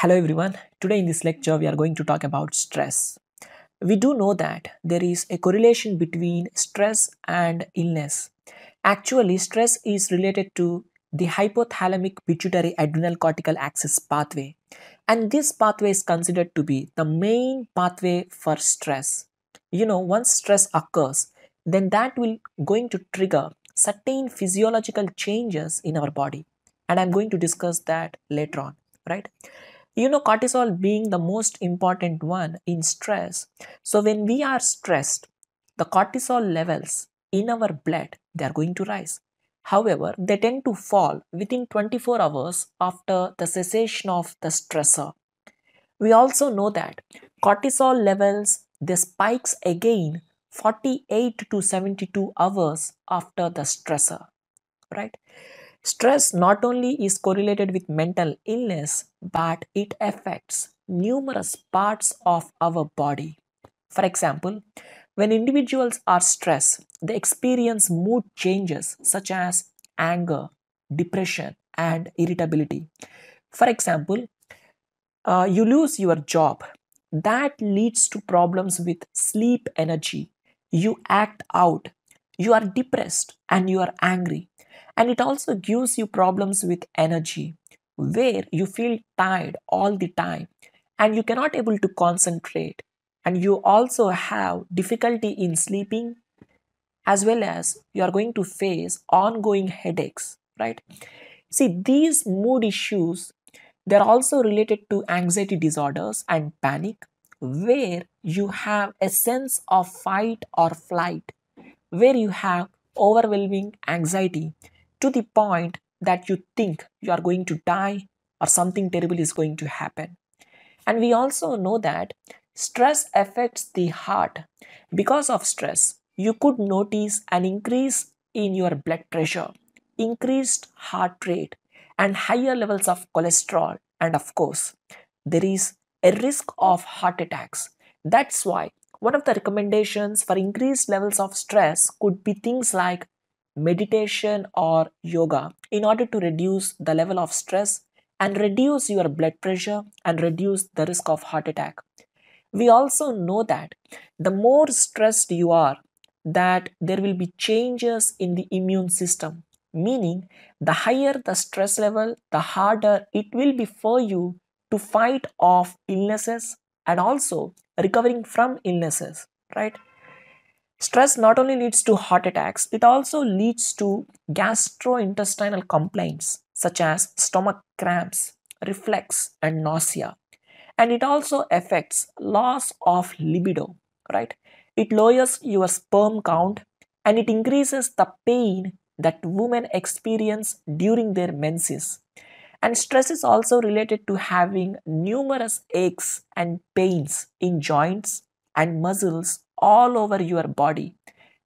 Hello everyone. Today in this lecture we are going to talk about stress. We do know that there is a correlation between stress and illness. Actually stress is related to the hypothalamic pituitary adrenal cortical axis pathway and this pathway is considered to be the main pathway for stress. You know once stress occurs then that will going to trigger certain physiological changes in our body and I'm going to discuss that later on right you know cortisol being the most important one in stress so when we are stressed the cortisol levels in our blood they are going to rise however they tend to fall within 24 hours after the cessation of the stressor we also know that cortisol levels they spikes again 48 to 72 hours after the stressor right Stress not only is correlated with mental illness, but it affects numerous parts of our body. For example, when individuals are stressed, they experience mood changes such as anger, depression, and irritability. For example, uh, you lose your job. That leads to problems with sleep energy. You act out you are depressed and you are angry and it also gives you problems with energy where you feel tired all the time and you cannot able to concentrate and you also have difficulty in sleeping as well as you are going to face ongoing headaches right see these mood issues they're also related to anxiety disorders and panic where you have a sense of fight or flight where you have overwhelming anxiety to the point that you think you are going to die or something terrible is going to happen. And we also know that stress affects the heart. Because of stress, you could notice an increase in your blood pressure, increased heart rate, and higher levels of cholesterol. And of course, there is a risk of heart attacks. That's why one of the recommendations for increased levels of stress could be things like meditation or yoga in order to reduce the level of stress and reduce your blood pressure and reduce the risk of heart attack. We also know that the more stressed you are, that there will be changes in the immune system, meaning the higher the stress level, the harder it will be for you to fight off illnesses and also recovering from illnesses, right? Stress not only leads to heart attacks, it also leads to gastrointestinal complaints such as stomach cramps, reflux, and nausea. And it also affects loss of libido, right? It lowers your sperm count and it increases the pain that women experience during their menses. And stress is also related to having numerous aches and pains in joints and muscles all over your body,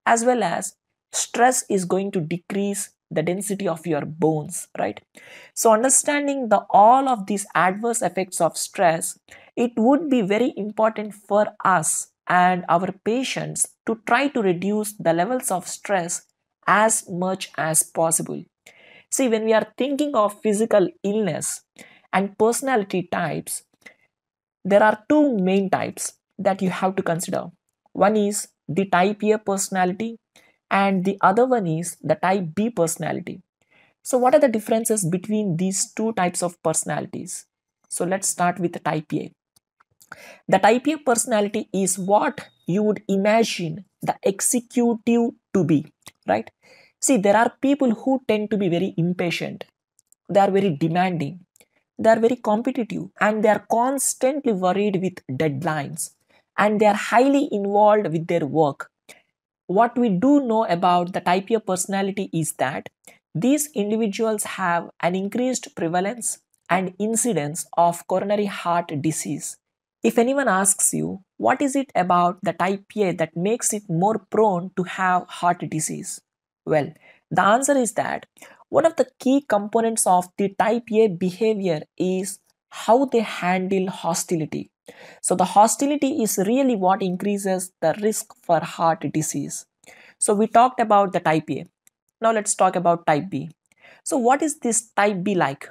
as well as stress is going to decrease the density of your bones right so understanding the all of these adverse effects of stress it would be very important for us and our patients to try to reduce the levels of stress as much as possible See, when we are thinking of physical illness and personality types, there are two main types that you have to consider. One is the type A personality, and the other one is the type B personality. So, what are the differences between these two types of personalities? So, let's start with the type A. The type A personality is what you would imagine the executive to be, right? See, there are people who tend to be very impatient, they are very demanding, they are very competitive, and they are constantly worried with deadlines, and they are highly involved with their work. What we do know about the type A personality is that these individuals have an increased prevalence and incidence of coronary heart disease. If anyone asks you, what is it about the type A that makes it more prone to have heart disease? Well, the answer is that one of the key components of the type A behavior is how they handle hostility. So the hostility is really what increases the risk for heart disease. So we talked about the type A. Now let's talk about type B. So what is this type B like?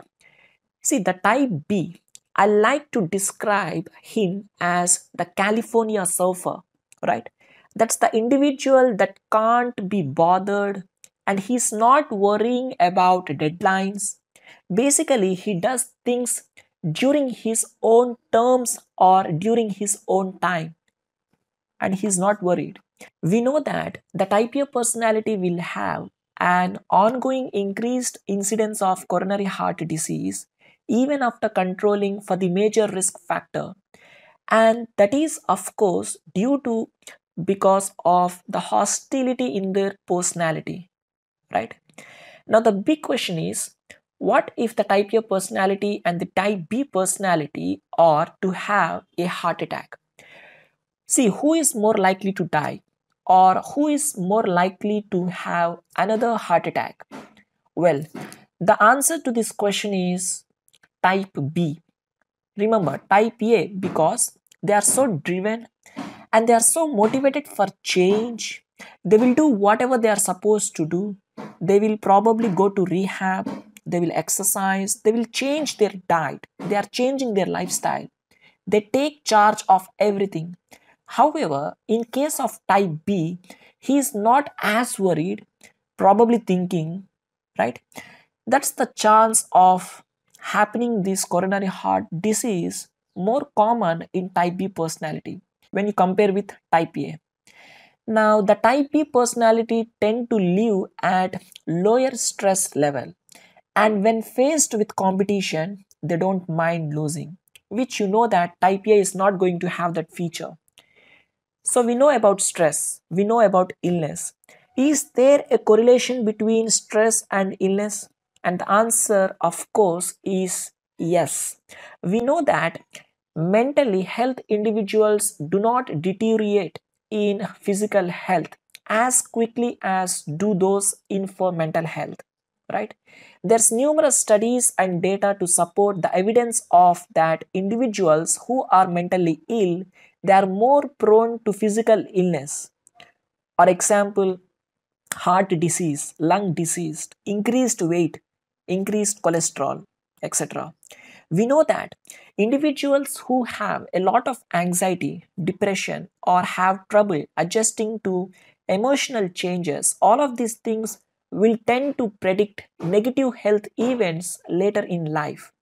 See the type B, I like to describe him as the California surfer, right? That's the individual that can't be bothered and he's not worrying about deadlines. Basically, he does things during his own terms or during his own time and he's not worried. We know that the type A personality will have an ongoing increased incidence of coronary heart disease even after controlling for the major risk factor. And that is, of course, due to because of the hostility in their personality, right? Now, the big question is what if the type A personality and the type B personality are to have a heart attack? See, who is more likely to die or who is more likely to have another heart attack? Well, the answer to this question is type B. Remember, type A because they are so driven and they are so motivated for change. They will do whatever they are supposed to do. They will probably go to rehab. They will exercise. They will change their diet. They are changing their lifestyle. They take charge of everything. However, in case of type B, he is not as worried, probably thinking, right? That's the chance of happening this coronary heart disease more common in type B personality when you compare with type A. Now the type B personality tend to live at lower stress level and when faced with competition they don't mind losing which you know that type A is not going to have that feature. So we know about stress, we know about illness. Is there a correlation between stress and illness? And the answer of course is yes. We know that mentally health individuals do not deteriorate in physical health as quickly as do those in for mental health right there's numerous studies and data to support the evidence of that individuals who are mentally ill they are more prone to physical illness for example heart disease lung disease increased weight increased cholesterol etc we know that individuals who have a lot of anxiety, depression, or have trouble adjusting to emotional changes, all of these things will tend to predict negative health events later in life.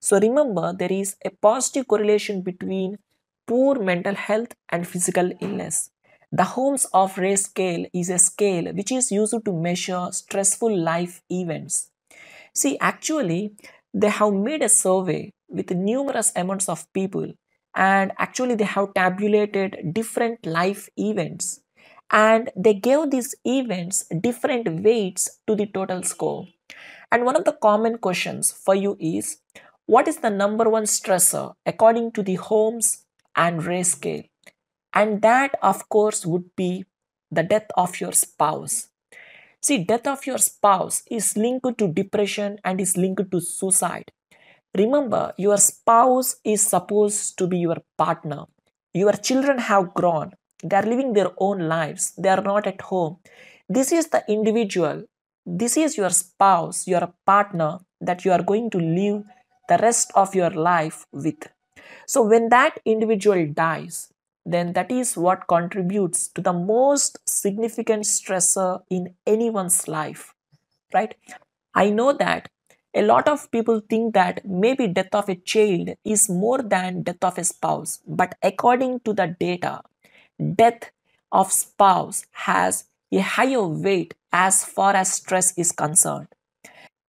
So remember, there is a positive correlation between poor mental health and physical illness. The Holmes of Ray scale is a scale which is used to measure stressful life events. See, actually, they have made a survey with numerous amounts of people and actually they have tabulated different life events and they gave these events different weights to the total score. And one of the common questions for you is what is the number one stressor according to the Holmes and Ray scale? And that, of course, would be the death of your spouse. See, death of your spouse is linked to depression and is linked to suicide. Remember, your spouse is supposed to be your partner. Your children have grown. They are living their own lives. They are not at home. This is the individual. This is your spouse, your partner that you are going to live the rest of your life with. So, when that individual dies, then that is what contributes to the most significant stressor in anyone's life, right? I know that a lot of people think that maybe death of a child is more than death of a spouse, but according to the data, death of spouse has a higher weight as far as stress is concerned.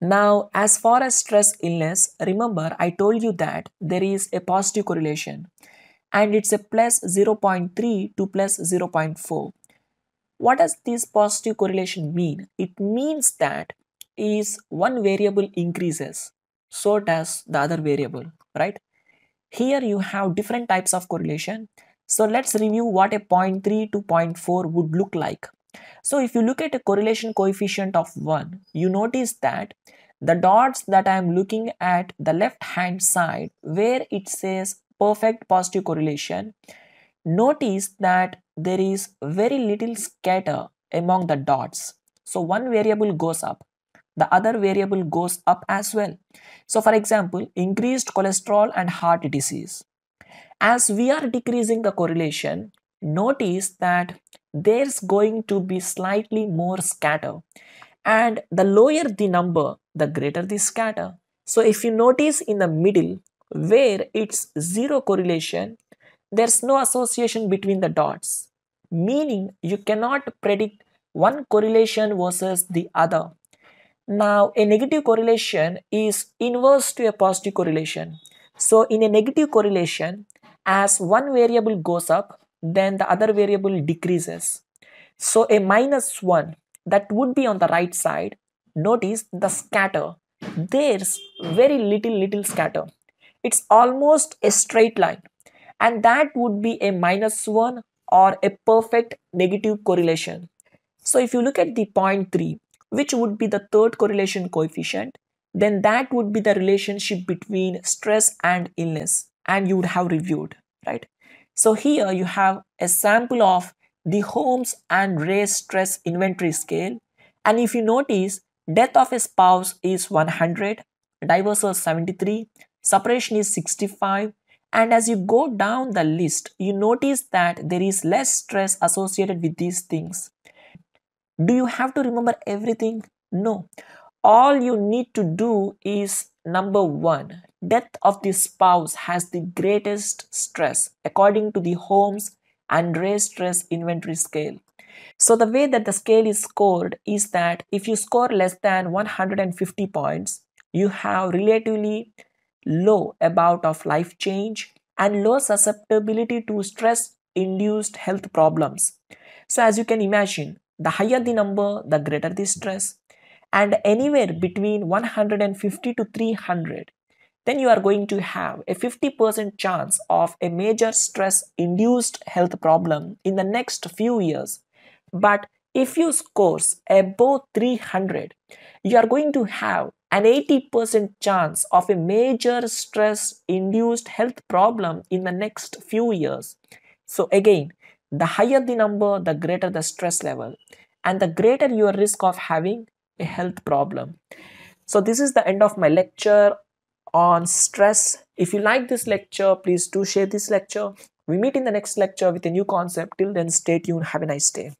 Now, as far as stress illness, remember I told you that there is a positive correlation and it's a plus 0.3 to plus 0.4. What does this positive correlation mean? It means that is one variable increases, so does the other variable, right? Here you have different types of correlation. So let's review what a 0.3 to 0.4 would look like. So if you look at a correlation coefficient of 1, you notice that the dots that I am looking at the left hand side where it says perfect positive correlation, notice that there is very little scatter among the dots. So one variable goes up, the other variable goes up as well. So for example, increased cholesterol and heart disease. As we are decreasing the correlation, notice that there's going to be slightly more scatter. And the lower the number, the greater the scatter. So if you notice in the middle, where it's zero correlation, there's no association between the dots, meaning you cannot predict one correlation versus the other. Now, a negative correlation is inverse to a positive correlation. So, in a negative correlation, as one variable goes up, then the other variable decreases. So, a minus 1 that would be on the right side, notice the scatter. There's very little little scatter it's almost a straight line and that would be a minus 1 or a perfect negative correlation. So if you look at the point 3 which would be the third correlation coefficient then that would be the relationship between stress and illness and you would have reviewed right. So here you have a sample of the Holmes and Ray stress inventory scale and if you notice death of a spouse is 100, divorce was 73, Separation is 65. And as you go down the list, you notice that there is less stress associated with these things. Do you have to remember everything? No. All you need to do is number one, death of the spouse has the greatest stress according to the Holmes and Ray stress inventory scale. So the way that the scale is scored is that if you score less than 150 points, you have relatively low amount of life change, and low susceptibility to stress induced health problems. So, as you can imagine, the higher the number, the greater the stress, and anywhere between 150 to 300, then you are going to have a 50% chance of a major stress induced health problem in the next few years. But if you scores above 300, you are going to have an 80% chance of a major stress induced health problem in the next few years. So again, the higher the number, the greater the stress level and the greater your risk of having a health problem. So this is the end of my lecture on stress. If you like this lecture, please do share this lecture. We meet in the next lecture with a new concept. Till then, stay tuned. Have a nice day.